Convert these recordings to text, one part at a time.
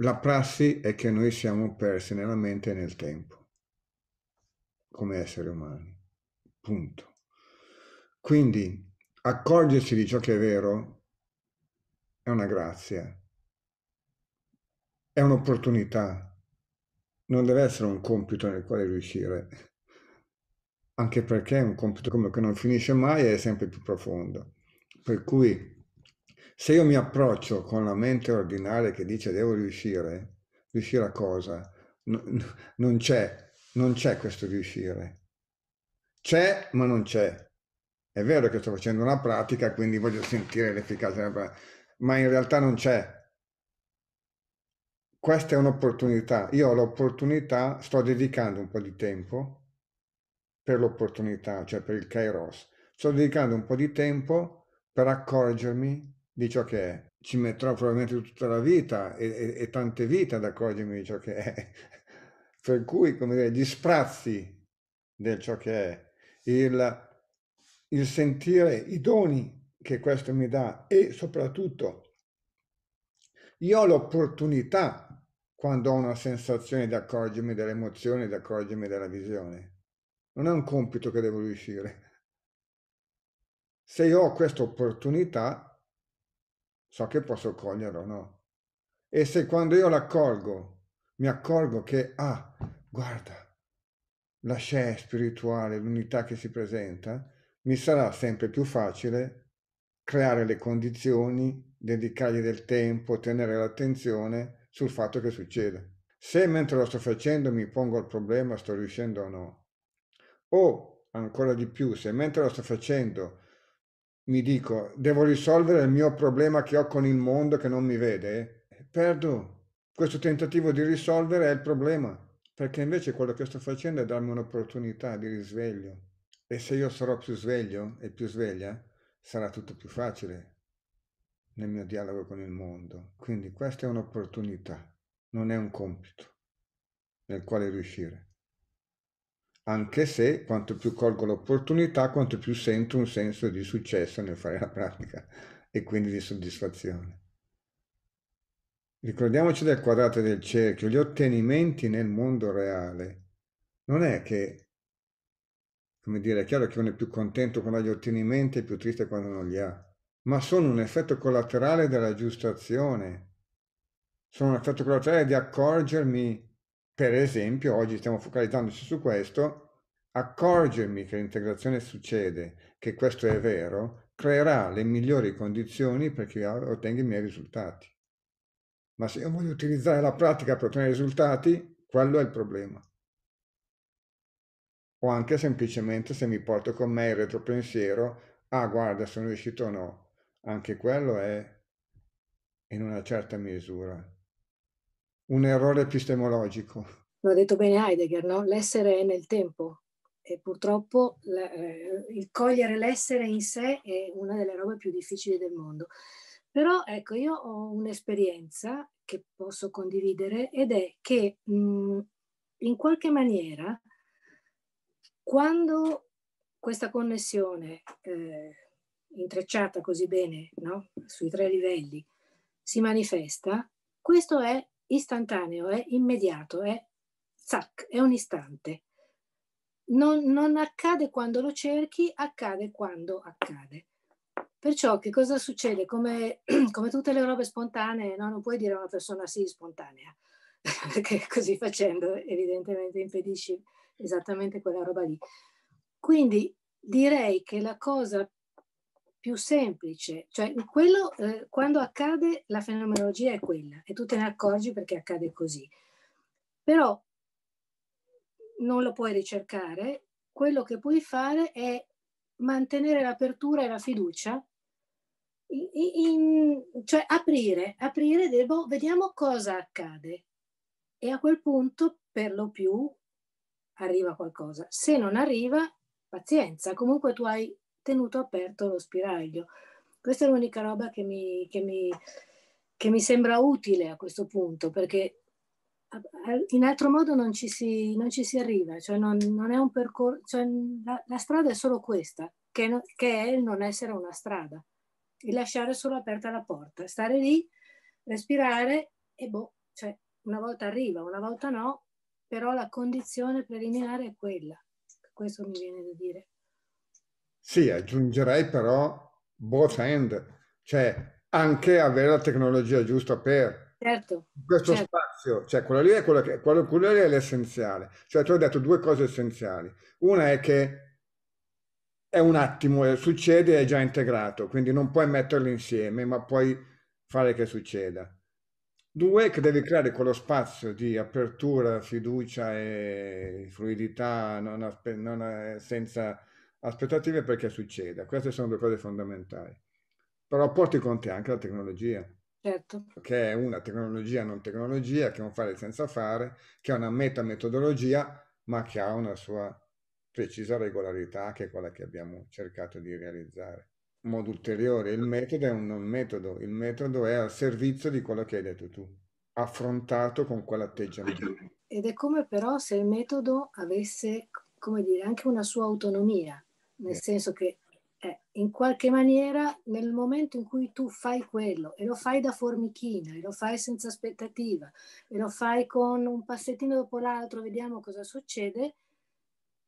la prassi è che noi siamo persi nella mente e nel tempo, come esseri umani. Punto. Quindi accorgersi di ciò che è vero è una grazia, è un'opportunità, non deve essere un compito nel quale riuscire, anche perché è un compito come che non finisce mai e è sempre più profondo. Per cui se io mi approccio con la mente ordinaria che dice devo riuscire, riuscire a cosa? non c'è, non c'è questo riuscire. C'è, ma non c'è. È vero che sto facendo una pratica, quindi voglio sentire l'efficacia della pratica, ma in realtà non c'è. Questa è un'opportunità. Io ho l'opportunità, sto dedicando un po' di tempo per l'opportunità, cioè per il Kairos. Sto dedicando un po' di tempo per accorgermi di ciò che è. Ci metterò probabilmente tutta la vita e, e, e tante vite ad accorgermi di ciò che è. per cui, come dire, gli sprazzi del ciò che è, il, il sentire i doni che questo mi dà e soprattutto io ho l'opportunità quando ho una sensazione di accorgermi delle emozioni, di accorgermi della visione. Non è un compito che devo riuscire. Se io ho questa opportunità, so che posso coglierlo o no. E se quando io l'accolgo, mi accorgo che, ah, guarda, la scia spirituale, l'unità che si presenta, mi sarà sempre più facile creare le condizioni, dedicargli del tempo, tenere l'attenzione sul fatto che succede. Se mentre lo sto facendo mi pongo il problema, sto riuscendo o no. O, ancora di più, se mentre lo sto facendo mi dico, devo risolvere il mio problema che ho con il mondo che non mi vede, perdo. Questo tentativo di risolvere è il problema, perché invece quello che sto facendo è darmi un'opportunità di risveglio. E se io sarò più sveglio e più sveglia, sarà tutto più facile nel mio dialogo con il mondo. Quindi questa è un'opportunità, non è un compito nel quale riuscire anche se quanto più colgo l'opportunità, quanto più sento un senso di successo nel fare la pratica e quindi di soddisfazione. Ricordiamoci del quadrato del cerchio, gli ottenimenti nel mondo reale. Non è che, come dire, è chiaro che uno è più contento quando ha gli ottenimenti e più triste quando non li ha, ma sono un effetto collaterale della giustazione, sono un effetto collaterale di accorgermi per esempio, oggi stiamo focalizzandoci su questo, accorgermi che l'integrazione succede, che questo è vero, creerà le migliori condizioni perché ottenga i miei risultati. Ma se io voglio utilizzare la pratica per ottenere risultati, quello è il problema. O anche semplicemente se mi porto con me il retropensiero, ah guarda sono riuscito o no, anche quello è in una certa misura un errore epistemologico. Lo ha detto bene Heidegger, no? l'essere è nel tempo e purtroppo la, eh, il cogliere l'essere in sé è una delle robe più difficili del mondo. Però ecco, io ho un'esperienza che posso condividere ed è che mh, in qualche maniera quando questa connessione eh, intrecciata così bene no? sui tre livelli si manifesta, questo è istantaneo, è immediato, è zac, è un istante. Non, non accade quando lo cerchi, accade quando accade. Perciò che cosa succede? Come, come, tutte le robe spontanee, no? non puoi dire a una persona sì spontanea, perché così facendo evidentemente impedisci esattamente quella roba lì. Quindi direi che la cosa più semplice, cioè quello, eh, quando accade la fenomenologia è quella e tu te ne accorgi perché accade così, però non lo puoi ricercare, quello che puoi fare è mantenere l'apertura e la fiducia, in, in, cioè aprire, aprire, devo, boh, vediamo cosa accade e a quel punto per lo più arriva qualcosa, se non arriva pazienza, comunque tu hai tenuto aperto lo spiraglio. Questa è l'unica roba che mi, che mi, che mi sembra utile a questo punto, perché eh, eh, in altro modo non ci si, non ci si arriva, cioè non, non, è un percorso, cioè la, la, strada è solo questa, che, no, che è il non essere una strada, il lasciare solo aperta la porta, stare lì, respirare e boh, cioè una volta arriva, una volta no, però la condizione preliminare è quella, questo mi viene da dire. Sì, aggiungerei però both end, cioè anche avere la tecnologia giusta per certo, questo certo. spazio, cioè quello lì è quello che quello, quello lì è l'essenziale. Cioè tu hai detto due cose essenziali. Una è che è un attimo, eh, succede è già integrato, quindi non puoi metterli insieme, ma puoi fare che succeda. Due, che devi creare quello spazio di apertura, fiducia e fluidità non, non eh, senza aspettative perché succeda. Queste sono due cose fondamentali. Però porti con te anche la tecnologia. Certo. Che è una tecnologia non tecnologia, che è un fare senza fare, che è una meta metodologia, ma che ha una sua precisa regolarità, che è quella che abbiamo cercato di realizzare. In modo ulteriore, il metodo è un non metodo, il metodo è al servizio di quello che hai detto tu, affrontato con quell'atteggiamento. Ed è come però se il metodo avesse, come dire, anche una sua autonomia, nel eh. senso che eh, in qualche maniera nel momento in cui tu fai quello e lo fai da formichina e lo fai senza aspettativa e lo fai con un passettino dopo l'altro, vediamo cosa succede,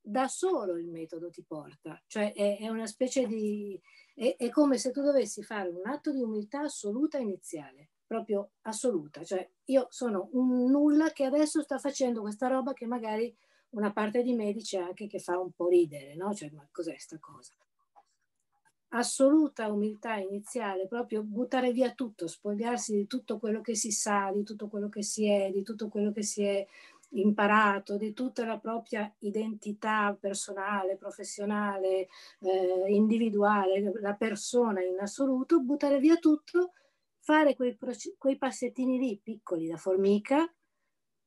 da solo il metodo ti porta, cioè è, è una specie di... È, è, come se tu dovessi fare un atto di umiltà assoluta iniziale, proprio assoluta, cioè io sono un nulla che adesso sta facendo questa roba che magari una parte di me dice anche che fa un po' ridere, no? Cioè, ma cos'è sta cosa? Assoluta umiltà iniziale, proprio buttare via tutto, spogliarsi di tutto quello che si sa, di tutto quello che si è, di tutto quello che si è imparato, di tutta la propria identità personale, professionale, eh, individuale, la persona in assoluto, buttare via tutto, fare quei, quei passettini lì piccoli da formica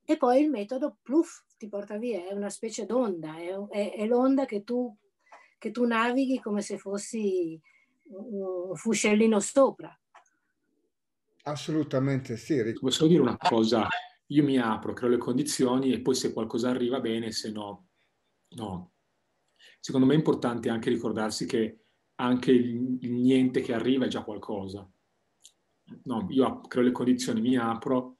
e poi il metodo pluf, ti porta via, è una specie d'onda, è, è, è l'onda che tu, che tu navighi come se fossi un fuscellino sopra. Assolutamente sì. Posso dire una cosa? Io mi apro, creo le condizioni e poi se qualcosa arriva bene, se no, no. Secondo me è importante anche ricordarsi che anche il niente che arriva è già qualcosa. No, io creo le condizioni, mi apro,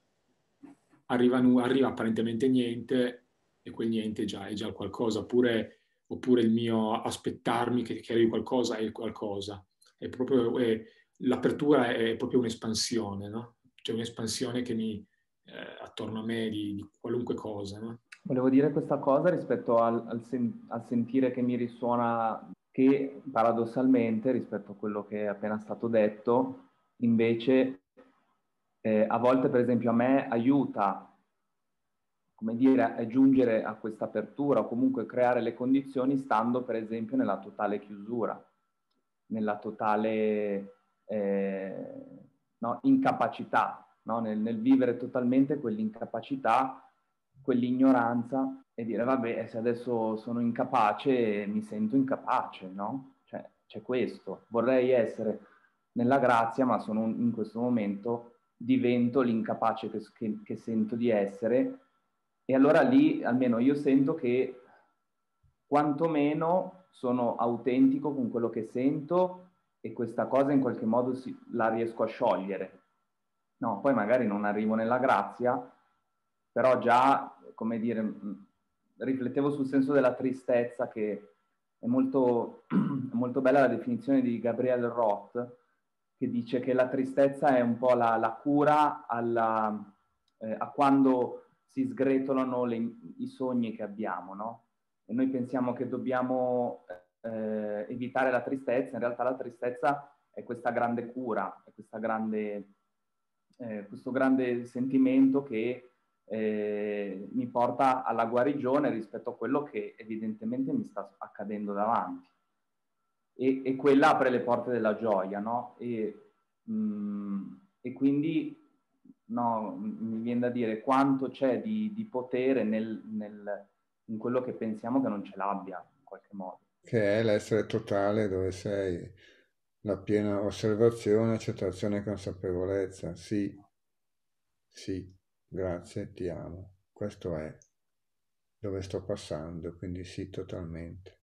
arriva, arriva apparentemente niente, e quel niente già è già qualcosa, oppure, oppure il mio aspettarmi che, che arrivi qualcosa è qualcosa. È proprio, è, l'apertura è proprio un'espansione, no? C'è cioè un'espansione che mi, eh, attorno a me di, di qualunque cosa, no? Volevo dire questa cosa rispetto al, al, sen- al sentire che mi risuona che paradossalmente rispetto a quello che è appena stato detto, invece eh, a volte per esempio a me aiuta come dire, giungere a questa apertura o comunque creare le condizioni stando per esempio nella totale chiusura, nella totale eh, no, incapacità, no? Nel, nel, vivere totalmente quell'incapacità, quell'ignoranza e dire vabbè eh, se adesso sono incapace mi sento incapace, no? Cioè c'è questo, vorrei essere nella grazia ma sono un, in questo momento divento l'incapace che, che, che sento di essere e allora lì almeno io sento che quantomeno sono autentico con quello che sento e questa cosa in qualche modo si, la riesco a sciogliere. No, poi magari non arrivo nella grazia, però già, come dire, mm, riflettevo sul senso della tristezza che è molto, molto bella la definizione di Gabriel Roth, che dice che la tristezza è un po' la, la cura alla, eh, a quando si sgretolano le, i sogni che abbiamo, no? E noi pensiamo che dobbiamo eh, evitare la tristezza, in realtà la tristezza è questa grande cura, è questa grande, eh, questo grande sentimento che eh, mi porta alla guarigione rispetto a quello che evidentemente mi sta accadendo davanti. E, e quella apre le porte della gioia, no? E, mh, mm, e quindi no, mi viene da dire quanto c'è di, di potere nel, nel, in quello che pensiamo che non ce l'abbia in qualche modo. Che è l'essere totale dove sei, la piena osservazione, accettazione e consapevolezza. Sì, sì, grazie, ti amo. Questo è dove sto passando, quindi sì, totalmente.